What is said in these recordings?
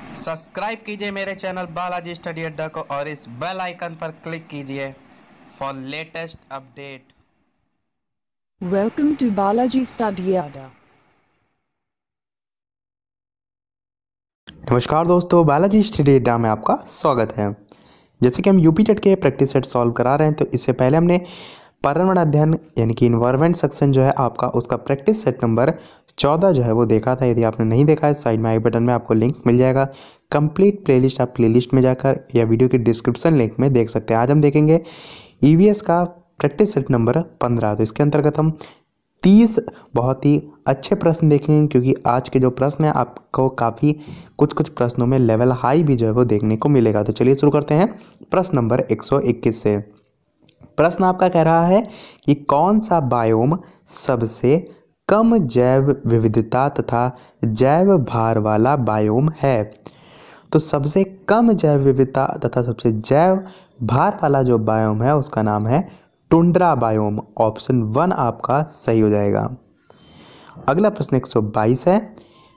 Subscribe कीजिए मेरे channel Balaji study अड्डा को और इस बेल आइकन पर क्लिक कीजिए for latest update welcome to Balaji study Adda नमस्कार दोस्तों बालाजी स्टडी अड्डा में आपका स्वागत है जैसे कि हम यूपी टेट के प्रैक्टिस सेट सॉल्व करा रहे हैं तो इससे पहले हमने पर्यावरण अध्ययन यानी कि इन्वायरमेंट सेक्शन जो है आपका उसका प्रैक्टिस सेट नंबर चौदह जो है वो देखा था यदि आपने नहीं देखा है साइड में आई बटन में आपको लिंक मिल जाएगा कंप्लीट प्लेलिस्ट आप प्लेलिस्ट में जाकर या वीडियो के डिस्क्रिप्शन लिंक में देख सकते हैं आज हम देखेंगे ई e का प्रैक्टिस सेट नंबर पंद्रह तो इसके अंतर्गत हम तीस बहुत ही अच्छे प्रश्न देखेंगे क्योंकि आज के जो प्रश्न हैं आपको काफ़ी कुछ कुछ प्रश्नों में लेवल हाई भी जो है वो देखने को मिलेगा तो चलिए शुरू करते हैं प्रश्न नंबर एक से प्रश्न आपका कह रहा है कि कौन सा बायोम सबसे कम जैव विविधता तथा जैव भार वाला बायोम है तो सबसे कम जैव विविधता तथा सबसे जैव भार वाला जो बायोम है उसका नाम है टुंड्रा बायोम ऑप्शन वन आपका सही हो जाएगा अगला प्रश्न 122 है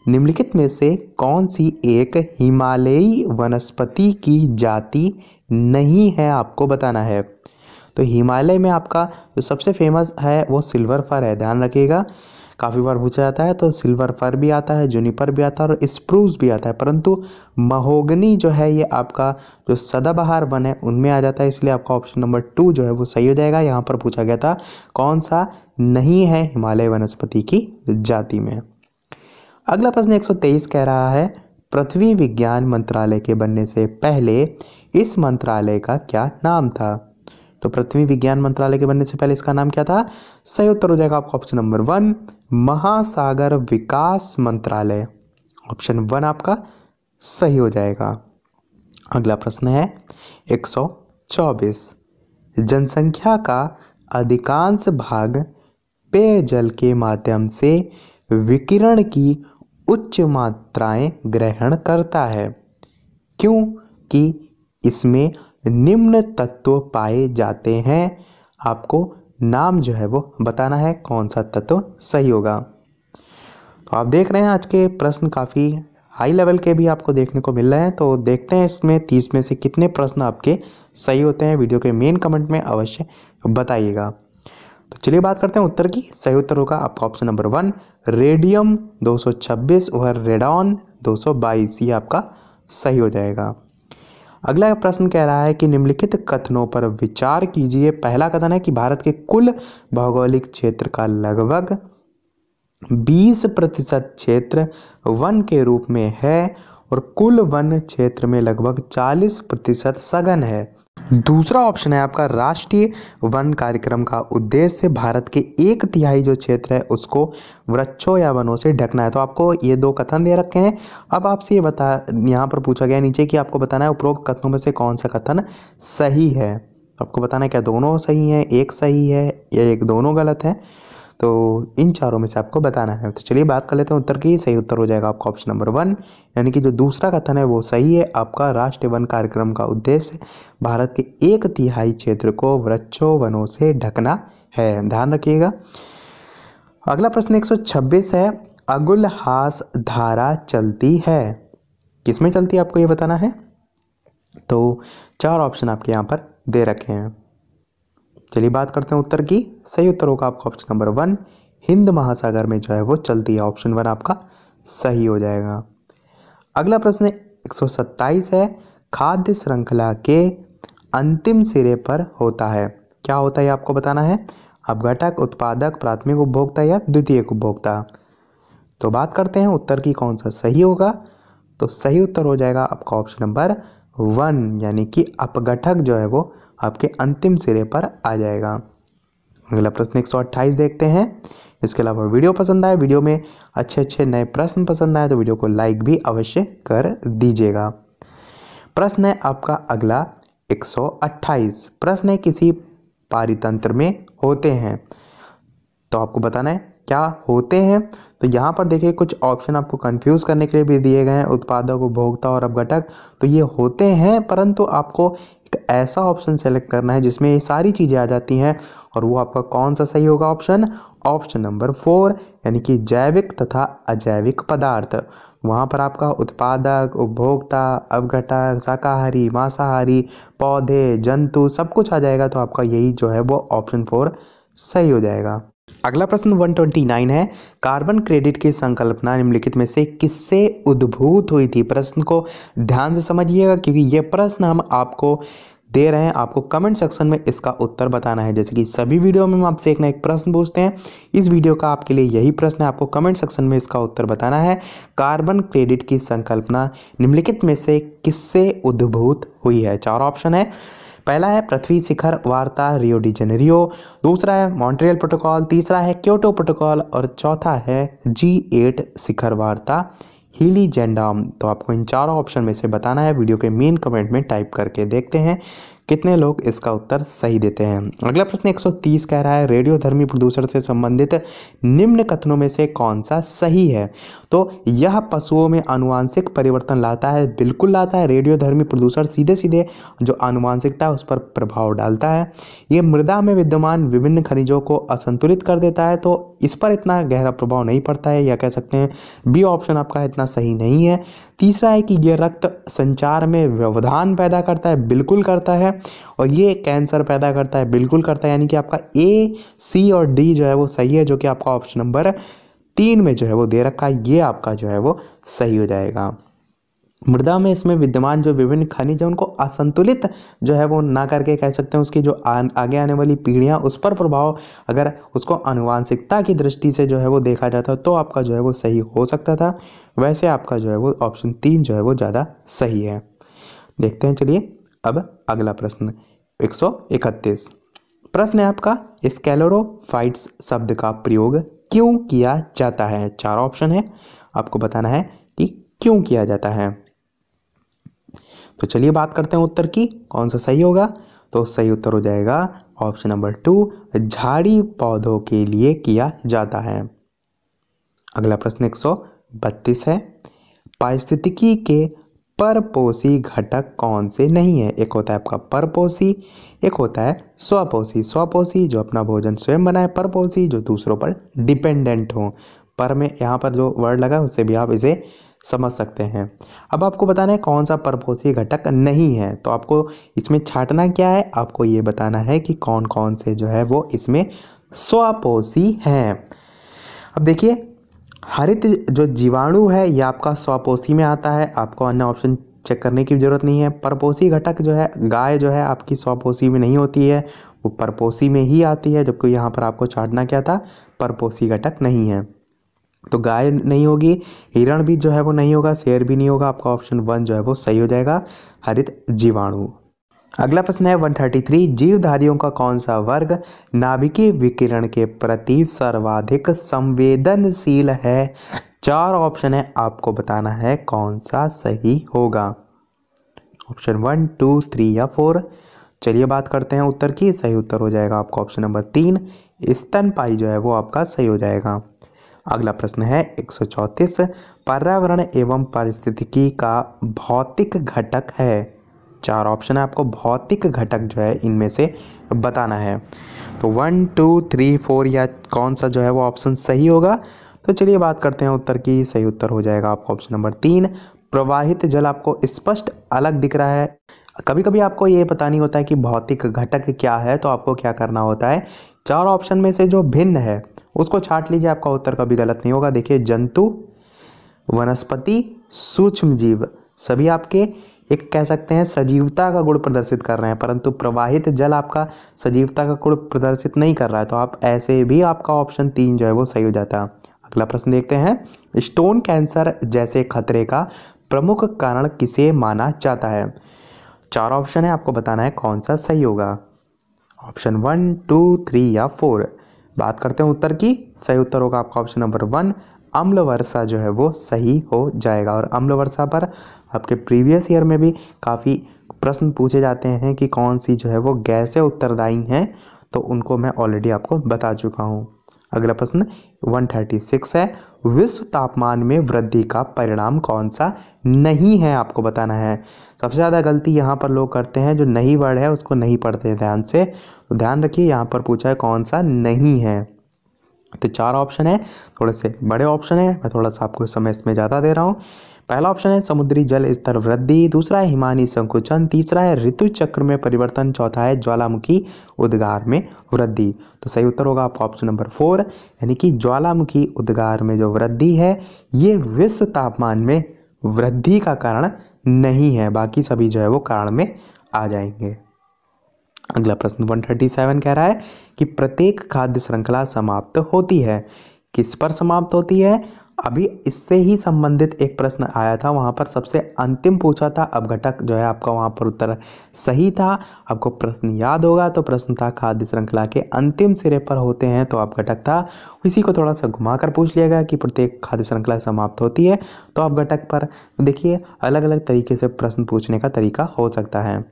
निम्नलिखित में से कौन सी एक हिमालयी वनस्पति की जाति नहीं है आपको बताना है तो हिमालय में आपका जो सबसे फेमस है वो सिल्वर फर है ध्यान रखिएगा काफ़ी बार पूछा जाता है तो सिल्वर फर भी आता है जूनिपर भी आता है और स्प्रूस भी आता है परंतु महोगनी जो है ये आपका जो सदाबहार वन है उनमें आ जाता है इसलिए आपका ऑप्शन नंबर टू जो है वो सही हो जाएगा यहाँ पर पूछा गया था कौन सा नहीं है हिमालय वनस्पति की जाति में अगला प्रश्न एक कह रहा है पृथ्वी विज्ञान मंत्रालय के बनने से पहले इस मंत्रालय का क्या नाम था तो पृथ्वी विज्ञान मंत्रालय के बनने से पहले इसका नाम क्या था सही उत्तर हो जाएगा आपका ऑप्शन नंबर वन महासागर विकास मंत्रालय ऑप्शन वन आपका सही हो जाएगा अगला प्रश्न है 124 जनसंख्या का अधिकांश भाग पेयजल के माध्यम से विकिरण की उच्च मात्राएं ग्रहण करता है क्योंकि इसमें निम्न तत्व पाए जाते हैं आपको नाम जो है वो बताना है कौन सा तत्व सही होगा तो आप देख रहे हैं आज के प्रश्न काफ़ी हाई लेवल के भी आपको देखने को मिल रहे हैं तो देखते हैं इसमें तीस में से कितने प्रश्न आपके सही होते हैं वीडियो के मेन कमेंट में अवश्य बताइएगा तो चलिए बात करते हैं उत्तर की सही उत्तर होगा आपका ऑप्शन नंबर वन रेडियम 226 और रेडॉन 222 ये आपका सही हो जाएगा अगला प्रश्न कह रहा है कि निम्नलिखित कथनों पर विचार कीजिए पहला कथन है कि भारत के कुल भौगोलिक क्षेत्र का लगभग 20 प्रतिशत क्षेत्र वन के रूप में है और कुल वन क्षेत्र में लगभग 40 प्रतिशत सघन है दूसरा ऑप्शन है आपका राष्ट्रीय वन कार्यक्रम का उद्देश्य भारत के एक तिहाई जो क्षेत्र है उसको वृक्षों या वनों से ढकना है तो आपको ये दो कथन दे रखे हैं अब आपसे ये बता यहाँ पर पूछा गया नीचे कि आपको बताना है उपरोक्त कथनों में से कौन सा कथन सही है तो आपको बताना है क्या दोनों सही हैं एक सही है या एक दोनों गलत है तो इन चारों में से आपको बताना है तो चलिए बात कर लेते हैं उत्तर की सही उत्तर हो जाएगा आपका ऑप्शन नंबर वन यानी कि जो दूसरा कथन है वो सही है आपका राष्ट्रीय वन कार्यक्रम का उद्देश्य भारत के एक तिहाई क्षेत्र को वृक्षों वनों से ढकना है ध्यान रखिएगा अगला प्रश्न एक है अगुल हास धारा चलती है किसमें चलती है आपको ये बताना है तो चार ऑप्शन आपके यहाँ पर दे रखे हैं चलिए बात करते हैं उत्तर की सही उत्तर होगा आपका ऑप्शन नंबर वन हिंद महासागर में जो है वो चलती है ऑप्शन वन आपका सही हो जाएगा अगला प्रश्न एक है खाद्य श्रृंखला के अंतिम सिरे पर होता है क्या होता है आपको बताना है अब घटक उत्पादक प्राथमिक उपभोक्ता या द्वितीय उपभोक्ता तो बात करते हैं उत्तर की कौन सा सही होगा तो सही उत्तर हो जाएगा आपका ऑप्शन नंबर वन यानी कि अपघटक जो है वो आपके अंतिम सिरे पर आ जाएगा अगला प्रश्न एक देखते हैं इसके अलावा वीडियो पसंद आए वीडियो में अच्छे अच्छे नए प्रश्न पसंद आए तो वीडियो को लाइक भी अवश्य कर दीजिएगा प्रश्न है आपका अगला 128 प्रश्न है किसी पारितंत्र में होते हैं तो आपको बताना है क्या होते हैं तो यहाँ पर देखिए कुछ ऑप्शन आपको कंफ्यूज करने के लिए भी दिए गए हैं उत्पादक उपभोक्ता और अपघटक तो ये होते हैं परंतु आपको एक ऐसा ऑप्शन सेलेक्ट करना है जिसमें ये सारी चीज़ें आ जाती हैं और वो आपका कौन सा सही होगा ऑप्शन ऑप्शन नंबर फोर यानी कि जैविक तथा अजैविक पदार्थ वहाँ पर आपका उत्पादक उपभोक्ता अवघटक शाकाहारी मांसाहारी पौधे जंतु सब कुछ आ जाएगा तो आपका यही जो है वो ऑप्शन फोर सही हो जाएगा अगला प्रश्न 129 है कार्बन क्रेडिट की संकल्पना निम्नलिखित में से किससे उद्भूत हुई थी प्रश्न को ध्यान से समझिएगा क्योंकि ये प्रश्न हम आपको दे रहे हैं आपको कमेंट सेक्शन में इसका उत्तर बताना है जैसे कि सभी वीडियो में हम आपसे एक ना एक प्रश्न पूछते हैं इस वीडियो का आपके लिए यही प्रश्न है आपको कमेंट सेक्शन में इसका उत्तर बताना है कार्बन क्रेडिट की संकल्पना निम्नलिखित में से किससे उद्भूत हुई है चार ऑप्शन है पहला है पृथ्वी शिखर वार्ता रियो डी जेनेरियो दूसरा है मॉन्ट्रियल प्रोटोकॉल तीसरा है क्योटो प्रोटोकॉल और चौथा है जी एट शिखर वार्ता हीली जेंडाम तो आपको इन चारों ऑप्शन में से बताना है वीडियो के मेन कमेंट में टाइप करके देखते हैं कितने लोग इसका उत्तर सही देते हैं अगला प्रश्न 130 कह रहा है रेडियो धर्मी प्रदूषण से संबंधित निम्न कथनों में से कौन सा सही है तो यह पशुओं में अनुवांशिक परिवर्तन लाता है बिल्कुल लाता है रेडियो धर्मी प्रदूषण सीधे सीधे जो अनुवांशिकता है उस पर प्रभाव डालता है ये मृदा में विद्यमान विभिन्न खनिजों को असंतुलित कर देता है तो इस पर इतना गहरा प्रभाव नहीं पड़ता है या कह सकते हैं बी ऑप्शन आपका इतना सही नहीं है तीसरा है कि यह रक्त संचार में व्यवधान पैदा करता है बिल्कुल करता है और ये कैंसर पैदा करता है बिल्कुल करता है यानी कि आपका ए सी और डी जो है वो सही है जो कि आपका ऑप्शन नंबर तीन में जो है वो दे रखा है ये आपका जो है वो सही हो जाएगा मृदा में इसमें विद्यमान जो विभिन्न खनिज है उनको असंतुलित जो है वो ना करके कह सकते हैं उसकी जो आ, आगे आने वाली पीढ़ियां उस पर प्रभाव अगर उसको अनुवांशिकता की दृष्टि से जो है वो देखा जाता तो आपका जो है वो सही हो सकता था वैसे आपका जो है वो ऑप्शन तीन जो है वो ज़्यादा सही है देखते हैं चलिए अब अगला प्रश्न एक सौ इकतीस प्रश्न है आपका स्केलोरोफाइट्स शब्द का प्रयोग क्यों किया जाता है चार ऑप्शन है आपको बताना है कि क्यों किया जाता है तो चलिए बात करते हैं उत्तर की कौन सा सही होगा तो सही उत्तर हो जाएगा ऑप्शन नंबर टू झाड़ी पौधों के लिए किया जाता है अगला प्रश्न एक सौ बत्तीस है पारिस्थितिकी के परपोषी घटक कौन से नहीं है एक होता है आपका परपोषी एक होता है स्वपोषी स्वपोषी जो अपना भोजन स्वयं बनाए परपोषी जो दूसरों पर डिपेंडेंट हो पर में यहाँ पर जो वर्ड लगा उससे भी आप इसे समझ सकते हैं अब आपको बताना है कौन सा परपोषी घटक नहीं है तो आपको इसमें छाटना क्या है आपको ये बताना है कि कौन कौन से जो है वो इसमें स्वपोषी हैं अब देखिए हरित जो जीवाणु है यह आपका स्वपोषी में आता है आपको अन्य ऑप्शन चेक करने की ज़रूरत नहीं है परपोषी घटक जो है गाय जो है आपकी स्वपोषी में नहीं होती है वो परपोषी में ही आती है जबकि यहाँ पर आपको छाटना क्या था परपोषी घटक नहीं है तो गाय नहीं होगी हिरण भी जो है वो नहीं होगा शेर भी नहीं होगा आपका ऑप्शन वन जो है वो सही हो जाएगा हरित जीवाणु अगला प्रश्न है 133 जीवधारियों का कौन सा वर्ग नाभिकीय विकिरण के प्रति सर्वाधिक संवेदनशील है चार ऑप्शन है आपको बताना है कौन सा सही होगा ऑप्शन वन टू थ्री या फोर चलिए बात करते हैं उत्तर की सही उत्तर हो जाएगा आपका ऑप्शन नंबर तीन स्तनपाई जो है वो आपका सही हो जाएगा अगला प्रश्न है एक पर्यावरण एवं परिस्थितिकी का भौतिक घटक है चार ऑप्शन है आपको भौतिक घटक जो है इनमें से बताना है तो वन टू थ्री फोर या कौन सा जो है वो ऑप्शन सही होगा तो चलिए बात करते हैं उत्तर की सही उत्तर हो जाएगा आपका ऑप्शन नंबर तीन प्रवाहित जल आपको स्पष्ट अलग दिख रहा है कभी कभी आपको ये पता नहीं होता है कि भौतिक घटक क्या है तो आपको क्या करना होता है चार ऑप्शन में से जो भिन्न है उसको छाट लीजिए आपका उत्तर कभी गलत नहीं होगा देखिए जंतु वनस्पति सूक्ष्म जीव सभी आपके एक कह सकते हैं सजीवता का गुण प्रदर्शित कर रहे हैं परंतु प्रवाहित जल आपका सजीवता का गुण प्रदर्शित नहीं कर रहा है तो आप ऐसे भी आपका ऑप्शन तीन जो है वो सही हो जाता है अगला प्रश्न देखते हैं स्टोन कैंसर जैसे खतरे का प्रमुख कारण किसे माना जाता है चार ऑप्शन है आपको बताना है कौन सा सही होगा ऑप्शन वन टू थ्री या फोर बात करते हैं उत्तर की सही उत्तर होगा आपका ऑप्शन नंबर वन अम्ल वर्षा जो है वो सही हो जाएगा और अम्ल वर्षा पर आपके प्रीवियस ईयर में भी काफ़ी प्रश्न पूछे जाते हैं कि कौन सी जो है वो गैसें उत्तरदायी हैं तो उनको मैं ऑलरेडी आपको बता चुका हूँ अगला प्रश्न 136 है विश्व तापमान में वृद्धि का परिणाम कौन सा नहीं है आपको बताना है सबसे ज़्यादा गलती यहाँ पर लोग करते हैं जो नहीं वर्ड है उसको नहीं पढ़ते ध्यान से तो ध्यान रखिए यहाँ पर पूछा है कौन सा नहीं है तो चार ऑप्शन है थोड़े से बड़े ऑप्शन है मैं थोड़ा सा आपको समय इसमें ज़्यादा दे रहा हूँ पहला ऑप्शन है समुद्री जल स्तर वृद्धि दूसरा है हिमानी संकुचन तीसरा है ऋतु चक्र में परिवर्तन चौथा है ज्वालामुखी उद्गार में वृद्धि तो सही उत्तर होगा आपका ऑप्शन नंबर फोर यानी कि ज्वालामुखी उद्गार में जो वृद्धि है ये विश्व तापमान में वृद्धि का कारण नहीं है बाकी सभी जो है वो कारण में आ जाएंगे अगला प्रश्न 137 कह रहा है कि प्रत्येक खाद्य श्रृंखला समाप्त होती है किस पर समाप्त होती है अभी इससे ही संबंधित एक प्रश्न आया था वहाँ पर सबसे अंतिम पूछा था अब घटक जो है आपका वहाँ पर उत्तर सही था आपको प्रश्न याद होगा तो प्रश्न था खाद्य श्रृंखला के अंतिम सिरे पर होते हैं तो घटक था इसी को थोड़ा सा घुमा कर पूछ लिया गया कि प्रत्येक खाद्य श्रृंखला समाप्त होती है तो घटक पर देखिए अलग अलग तरीके से प्रश्न पूछने का तरीका हो सकता है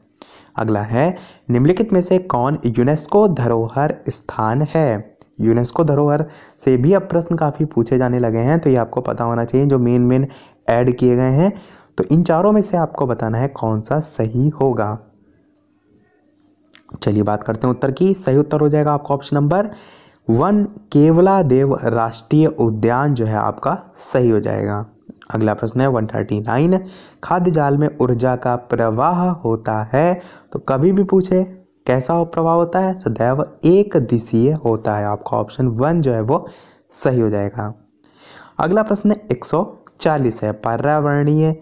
अगला है निम्नलिखित में से कौन यूनेस्को धरोहर स्थान है यूनेस्को धरोहर से भी अब प्रश्न काफ़ी पूछे जाने लगे हैं तो ये आपको पता होना चाहिए जो मेन मेन ऐड किए गए हैं तो इन चारों में से आपको बताना है कौन सा सही होगा चलिए बात करते हैं उत्तर की सही उत्तर हो जाएगा आपका option number one Keoladeo राष्ट्रीय उद्यान जो है आपका सही हो जाएगा अगला प्रश्न है वन थर्टी नाइन खाद्य जाल में ऊर्जा का प्रवाह होता है तो कभी भी पूछे कैसा हो प्रभाव होता है सदैव एक दिशीय होता है आपका ऑप्शन वन जो है वो सही हो जाएगा अगला प्रश्न एक सौ चालीस है पर्यावरणीय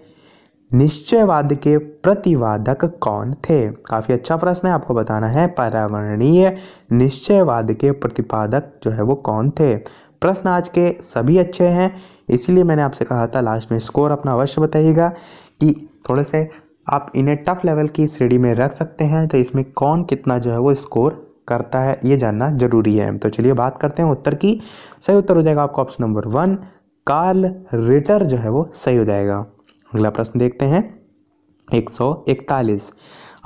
निश्चयवाद के प्रतिवादक कौन थे काफ़ी अच्छा प्रश्न है आपको बताना है पर्यावरणीय निश्चयवाद के प्रतिपादक जो है वो कौन थे प्रश्न आज के सभी अच्छे हैं इसीलिए मैंने आपसे कहा था लास्ट में स्कोर अपना अवश्य बताइएगा कि थोड़े से आप इन्हें टफ लेवल की श्रेणी में रख सकते हैं तो इसमें कौन कितना जो है वो स्कोर करता है ये जानना जरूरी है तो चलिए बात करते हैं उत्तर की सही उत्तर हो जाएगा आपका option number one Carl Ritter जो है वो सही हो जाएगा अगला प्रश्न देखते हैं एक सौ इकतालीस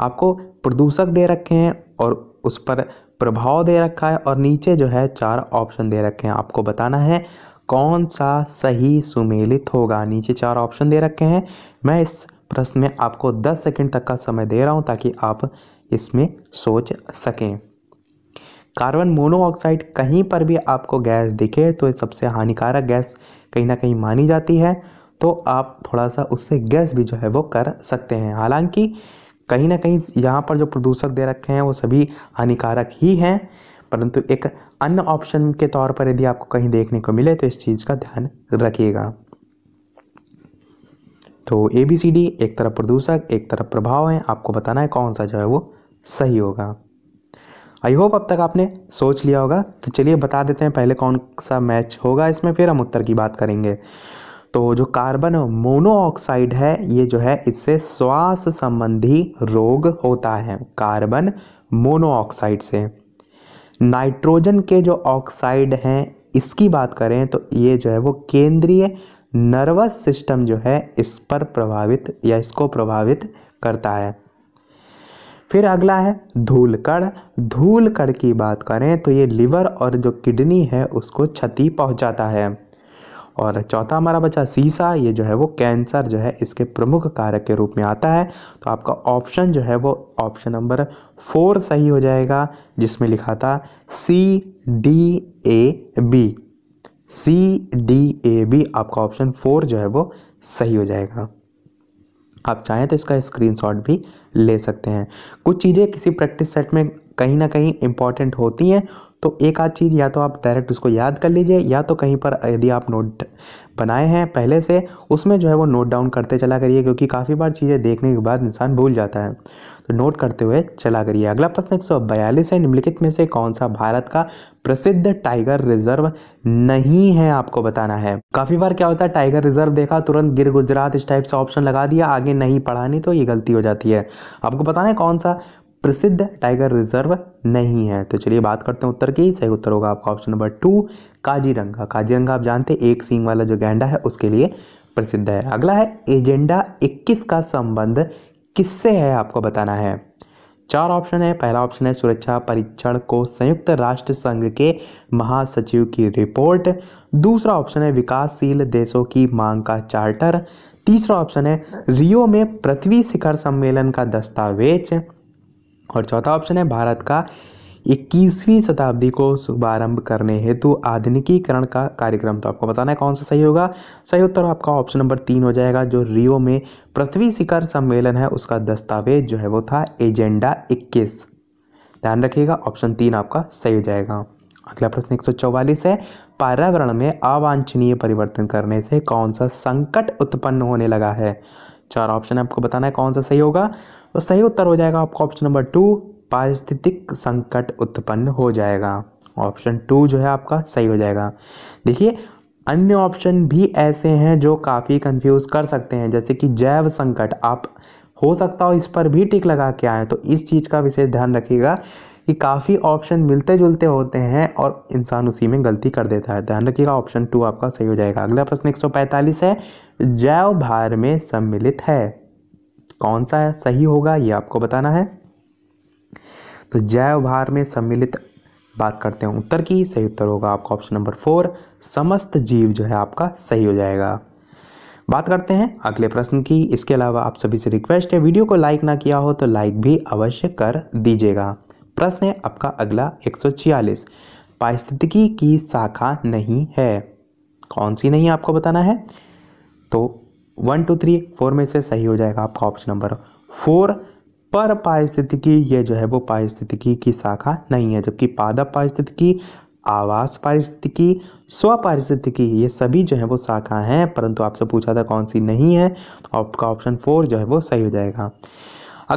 आपको प्रदूषक दे रखे हैं और उस पर प्रभाव दे रखा है और नीचे जो है चार ऑप्शन दे रखे हैं आपको बताना है कौन सा सही सुमेलित होगा नीचे चार ऑप्शन दे रखे हैं मैं इस प्रश्न में आपको 10 सेकंड तक का समय दे रहा हूं ताकि आप इसमें सोच सकें कार्बन मोनोऑक्साइड कहीं पर भी आपको गैस दिखे तो सबसे हानिकारक गैस कहीं ना कहीं मानी जाती है तो आप थोड़ा सा उससे गैस भी जो है वो कर सकते हैं हालांकि कहीं ना कहीं यहाँ पर जो प्रदूषक दे रखे हैं वो सभी हानिकारक ही हैं परंतु एक अन्य ऑप्शन के तौर पर यदि आपको कहीं देखने को मिले तो इस चीज़ का ध्यान रखिएगा तो ए बी सी डी एक तरफ प्रदूषक एक तरफ प्रभाव है आपको बताना है कौन सा जो है वो सही होगा आई होप अब तक आपने सोच लिया होगा तो चलिए बता देते हैं पहले कौन सा मैच होगा इसमें फिर हम उत्तर की बात करेंगे तो जो कार्बन मोनोऑक्साइड है ये जो है इससे श्वास संबंधी रोग होता है कार्बन मोनोऑक्साइड से नाइट्रोजन के जो ऑक्साइड हैं इसकी बात करें तो ये जो है वो केंद्रीय नर्वस सिस्टम जो है इस पर प्रभावित या इसको प्रभावित करता है फिर अगला है धूलकड़ धूलकड़ की बात करें तो ये लिवर और जो किडनी है उसको क्षति पहुंचाता है और चौथा हमारा बचा सीसा ये जो है वो कैंसर जो है इसके प्रमुख कारक के रूप में आता है तो आपका ऑप्शन जो है वो ऑप्शन नंबर फोर सही हो जाएगा जिसमें लिखा था C D A B C D A B आपका ऑप्शन फोर जो है वो सही हो जाएगा आप चाहें तो इसका स्क्रीनशॉट भी ले सकते हैं कुछ चीज़ें किसी प्रैक्टिस सेट में कहीं ना कहीं इंपॉर्टेंट होती हैं तो एक आध चीज़ या तो आप डायरेक्ट उसको याद कर लीजिए या तो कहीं पर यदि आप नोट बनाए हैं पहले से उसमें जो है वो नोट डाउन करते चला करिए क्योंकि काफ़ी बार चीज़ें देखने के बाद इंसान भूल जाता है तो नोट करते हुए चला करिए अगला प्रश्न एक है निम्नलिखित में से कौन सा भारत का प्रसिद्ध टाइगर रिजर्व नहीं है आपको बताना है काफी बार क्या होता है टाइगर रिजर्व देखा तुरंत गिर गुजरात इस टाइप से ऑप्शन लगा दिया आगे नहीं पढ़ा नहीं तो ये गलती हो जाती है आपको बताना है कौन सा प्रसिद्ध टाइगर रिजर्व नहीं है तो चलिए बात करते हैं उत्तर की सही उत्तर होगा आपका option number two Kaziranga Kaziranga आप जानते हैं एक सींग वाला जो गैंडा है उसके लिए प्रसिद्ध है अगला है एजेंडा 21 का संबंध किससे है आपको बताना है चार ऑप्शन है पहला ऑप्शन है सुरक्षा परीक्षण को संयुक्त राष्ट्र संघ के महासचिव की रिपोर्ट दूसरा ऑप्शन है विकासशील देशों की मांग का चार्टर तीसरा ऑप्शन है रियो में पृथ्वी शिखर सम्मेलन का दस्तावेज और चौथा ऑप्शन है भारत का इक्कीसवीं शताब्दी को शुभारंभ करने हेतु आधुनिकीकरण का कार्यक्रम तो आपको बताना है कौन सा सही होगा सही उत्तर आपका ऑप्शन नंबर तीन हो जाएगा जो रियो में पृथ्वी शिखर सम्मेलन है उसका दस्तावेज जो है वो था एजेंडा इक्कीस ध्यान रखिएगा ऑप्शन तीन आपका सही हो जाएगा अगला प्रश्न एक है पर्यावरण में अवांछनीय परिवर्तन करने से कौन सा संकट उत्पन्न होने लगा है चार ऑप्शन आपको बताना है कौन सा सही होगा तो सही उत्तर हो जाएगा आपका ऑप्शन नंबर टू पारिस्थितिक संकट उत्पन्न हो जाएगा ऑप्शन टू जो है आपका सही हो जाएगा देखिए अन्य ऑप्शन भी ऐसे हैं जो काफ़ी कंफ्यूज कर सकते हैं जैसे कि जैव संकट आप हो सकता हो इस पर भी टिक लगा के आए तो इस चीज़ का विशेष ध्यान रखिएगा कि काफ़ी ऑप्शन मिलते जुलते होते हैं और इंसान उसी में गलती कर देता है ध्यान रखिएगा ऑप्शन टू आपका सही हो जाएगा अगला प्रश्न एक है जैव भार में सम्मिलित है कौन सा है? सही होगा ये आपको बताना है तो जय उभार में सम्मिलित बात करते हैं उत्तर की सही उत्तर होगा आपका ऑप्शन नंबर फोर समस्त जीव जो है आपका सही हो जाएगा बात करते हैं अगले प्रश्न की इसके अलावा आप सभी से रिक्वेस्ट है वीडियो को लाइक ना किया हो तो लाइक भी अवश्य कर दीजिएगा प्रश्न है आपका अगला एक पारिस्थितिकी की शाखा नहीं है कौन सी नहीं आपको बताना है तो वन टू थ्री फोर में से सही हो जाएगा आपका ऑप्शन नंबर फोर पर पारिस्थितिकी ये जो है वो पारिस्थितिकी की शाखा नहीं है जबकि पादप पारिस्थितिकी आवास पारिस्थितिकी स्व पारिस्थितिकी ये सभी जो है वो शाखा हैं परंतु आपसे पूछा था कौन सी नहीं है तो आपका ऑप्शन फोर जो है वो सही हो जाएगा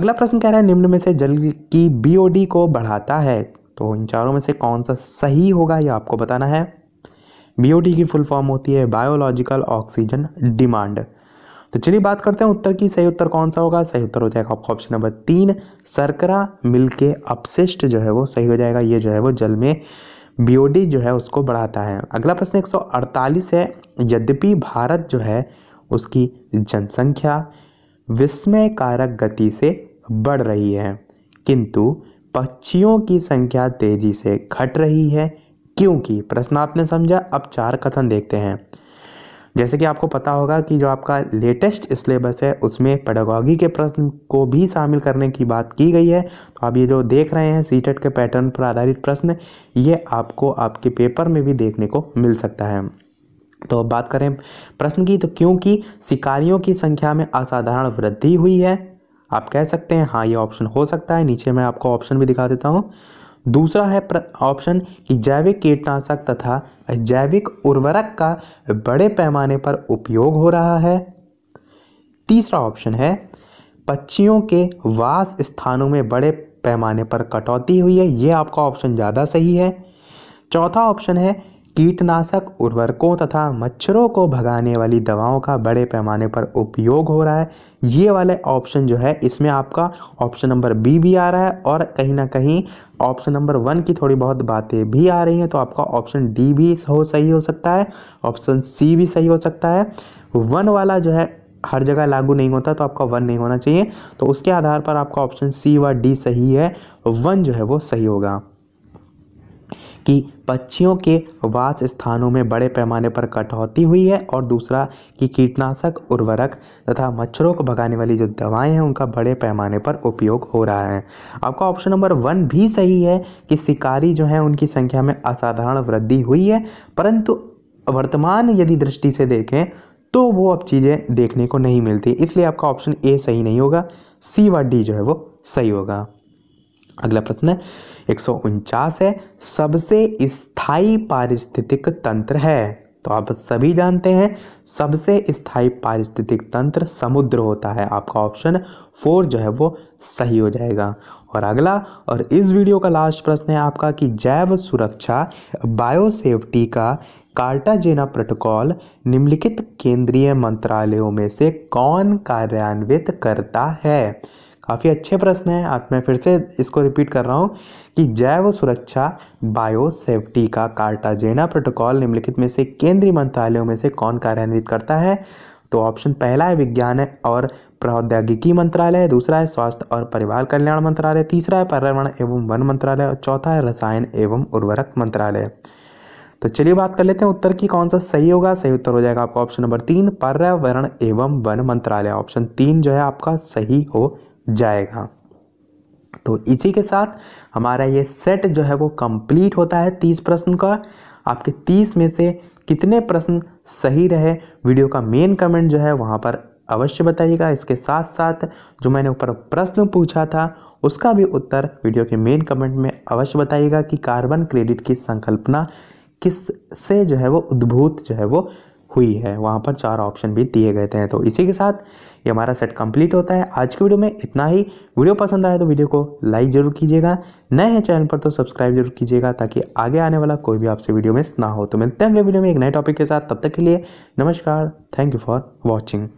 अगला प्रश्न कह रहा है निम्न में से जल की बीओडी को बढ़ाता है तो इन चारों में से कौन सा सही होगा यह आपको बताना है बीओडी की फुल फॉर्म होती है बायोलॉजिकल ऑक्सीजन डिमांड तो चलिए बात करते हैं उत्तर की सही उत्तर कौन सा होगा सही उत्तर हो जाएगा आपका ऑप्शन नंबर तीन सरकरा मिल के अपशिष्ट जो है वो सही हो जाएगा ये जो है वो जल में बीओडी जो है उसको बढ़ाता है अगला प्रश्न अड़तालीस है यद्यपि भारत जो है उसकी जनसंख्या विस्मयकारक गति से बढ़ रही है किंतु पक्षियों की संख्या तेजी से घट रही है क्योंकि प्रश्न आपने समझा अब चार कथन देखते हैं जैसे कि आपको पता होगा कि जो आपका लेटेस्ट सिलेबस है उसमें पेडागॉगी के प्रश्न को भी शामिल करने की बात की गई है तो आप ये जो देख रहे हैं सीटेट e के पैटर्न पर आधारित प्रश्न ये आपको आपके पेपर में भी देखने को मिल सकता है तो बात करें प्रश्न की तो क्योंकि शिकारियों की संख्या में असाधारण वृद्धि हुई है आप कह सकते हैं हाँ ये ऑप्शन हो सकता है नीचे मैं आपको ऑप्शन भी दिखा देता हूँ दूसरा है ऑप्शन कि जैविक कीटनाशक तथा जैविक उर्वरक का बड़े पैमाने पर उपयोग हो रहा है तीसरा ऑप्शन है पक्षियों के वास स्थानों में बड़े पैमाने पर कटौती हुई है यह आपका ऑप्शन ज़्यादा सही है चौथा ऑप्शन है कीटनाशक उर्वरकों तथा मच्छरों को भगाने वाली दवाओं का बड़े पैमाने पर उपयोग हो रहा है ये वाले ऑप्शन जो है इसमें आपका ऑप्शन नंबर बी भी आ रहा है और कहीं ना कहीं ऑप्शन नंबर वन की थोड़ी बहुत बातें भी आ रही हैं तो आपका ऑप्शन डी भी हो सही हो सकता है ऑप्शन सी भी सही हो सकता है वन वाला जो है हर जगह लागू नहीं होता तो आपका वन नहीं होना चाहिए तो उसके आधार पर आपका ऑप्शन सी व डी सही है वन जो है वो सही होगा कि पक्षियों के वास स्थानों में बड़े पैमाने पर कटौती हुई है और दूसरा कि कीटनाशक उर्वरक तथा मच्छरों को भगाने वाली जो दवाएं हैं उनका बड़े पैमाने पर उपयोग हो रहा है आपका ऑप्शन नंबर वन भी सही है कि शिकारी जो हैं उनकी संख्या में असाधारण वृद्धि हुई है परंतु वर्तमान यदि दृष्टि से देखें तो वो अब चीज़ें देखने को नहीं मिलती इसलिए आपका ऑप्शन ए सही नहीं होगा सी व डी जो है वो सही होगा अगला प्रश्न है एक है सबसे स्थायी पारिस्थितिक तंत्र है तो आप सभी जानते हैं सबसे स्थायी पारिस्थितिक तंत्र समुद्र होता है आपका ऑप्शन फोर जो है वो सही हो जाएगा और अगला और इस वीडियो का लास्ट प्रश्न है आपका कि जैव सुरक्षा बायोसेफ्टी का कार्टाजेना प्रोटोकॉल निम्नलिखित केंद्रीय मंत्रालयों में से कौन कार्यान्वित करता है काफ़ी अच्छे प्रश्न हैं आप मैं फिर से इसको रिपीट कर रहा हूँ कि जैव सुरक्षा बायोसेफ्टी का कार्टाजेना प्रोटोकॉल निम्नलिखित में से केंद्रीय मंत्रालयों में से कौन कार्यान्वित करता है तो ऑप्शन पहला है विज्ञान और प्रौद्योगिकी मंत्रालय दूसरा है स्वास्थ्य और परिवार कल्याण मंत्रालय तीसरा है पर्यावरण एवं वन मंत्रालय और चौथा है रसायन एवं उर्वरक मंत्रालय तो चलिए बात कर लेते हैं उत्तर की कौन सा सही होगा सही उत्तर हो जाएगा आपका ऑप्शन नंबर तीन पर्यावरण एवं वन मंत्रालय ऑप्शन तीन जो है आपका सही हो जाएगा तो इसी के साथ हमारा ये सेट जो है वो कंप्लीट होता है तीस प्रश्न का आपके तीस में से कितने प्रश्न सही रहे वीडियो का मेन कमेंट जो है वहाँ पर अवश्य बताइएगा इसके साथ साथ जो मैंने ऊपर प्रश्न पूछा था उसका भी उत्तर वीडियो के मेन कमेंट में अवश्य बताइएगा कि कार्बन क्रेडिट की संकल्पना किस से जो है वो उद्भूत जो है वो हुई है वहाँ पर चार ऑप्शन भी दिए गए थे तो इसी के साथ ये हमारा सेट कंप्लीट होता है आज के वीडियो में इतना ही वीडियो पसंद आया तो वीडियो को लाइक जरूर कीजिएगा नए हैं चैनल पर तो सब्सक्राइब जरूर कीजिएगा ताकि आगे आने वाला कोई भी आपसे वीडियो मिस ना हो तो मिलते हैं अगले वीडियो में एक नए टॉपिक के साथ तब तक के लिए नमस्कार थैंक यू फॉर वॉचिंग